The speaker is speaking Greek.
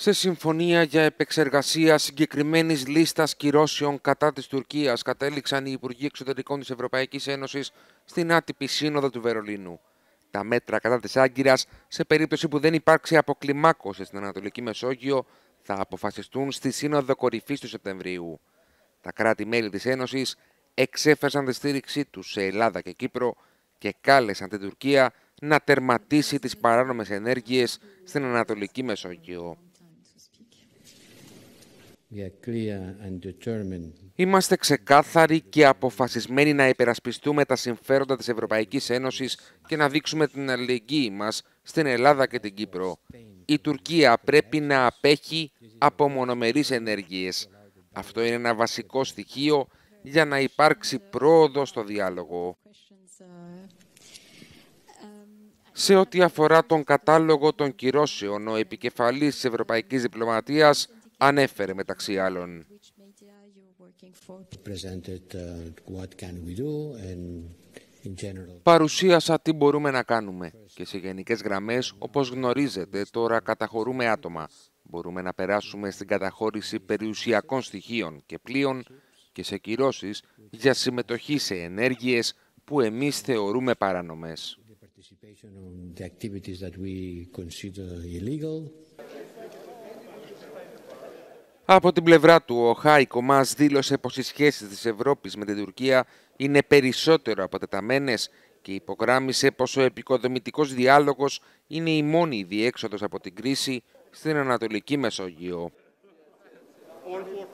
σε συμφωνία για επεξεργασία συγκεκριμένης λίστας κυρώσεων κατά της Τουρκίας, κατέληξαν οι Υπουργοί Εξωτερικών της Ευρωπαϊκής Ένωσης στην άτυπη Σύνοδο του Βερολίνου. Τα μέτρα κατά της Άγκυρας, σε περίπτωση που δεν υπάρξει αποκλιμάκωση στην Ανατολική Μεσόγειο, θα αποφασιστούν στη Σύνοδο Κορυφής του Σεπτεμβρίου. Τα κράτη-μέλη της Ένωσης εξέφρασαν τη στήριξή τους σε Ελλάδα και Κύπρο και κάλεσαν την Τουρκία να τερματίσει τις παράνομες ενέργειες στην Ανατολική Μεσόγειο. Είμαστε ξεκάθαροι και αποφασισμένοι να υπερασπιστούμε τα συμφέροντα της Ευρωπαϊκής Ένωσης και να δείξουμε την αλληλεγγύη μας στην Ελλάδα και την Κύπρο. Η Τουρκία πρέπει να απέχει από μονομερείς ενέργειες. Αυτό είναι ένα βασικό στοιχείο για να υπάρξει πρόοδο στο διάλογο. Σε ό,τι αφορά τον κατάλογο των κυρώσεων, ο επικεφαλής της Ευρωπαϊκής Διπλωματίας ανέφερε μεταξύ άλλων. Uh, Παρουσίασα τι μπορούμε να κάνουμε και σε γενικές γραμμές, όπως γνωρίζετε, τώρα καταχωρούμε άτομα. Μπορούμε να περάσουμε στην καταχώρηση περιουσιακών στοιχείων και πλοίων και σε κυρώσεις για συμμετοχή σε ενέργειες που εμείς θεωρούμε παρανομές. Από την πλευρά του, ο Χάικο Μάς δήλωσε πως οι σχέσεις της Ευρώπης με την Τουρκία είναι περισσότερο αποτεταμένε και υπογράμμισε πως ο επικοδομητικός διάλογος είναι η μόνη διέξοδος από την κρίση στην Ανατολική Μεσόγειο.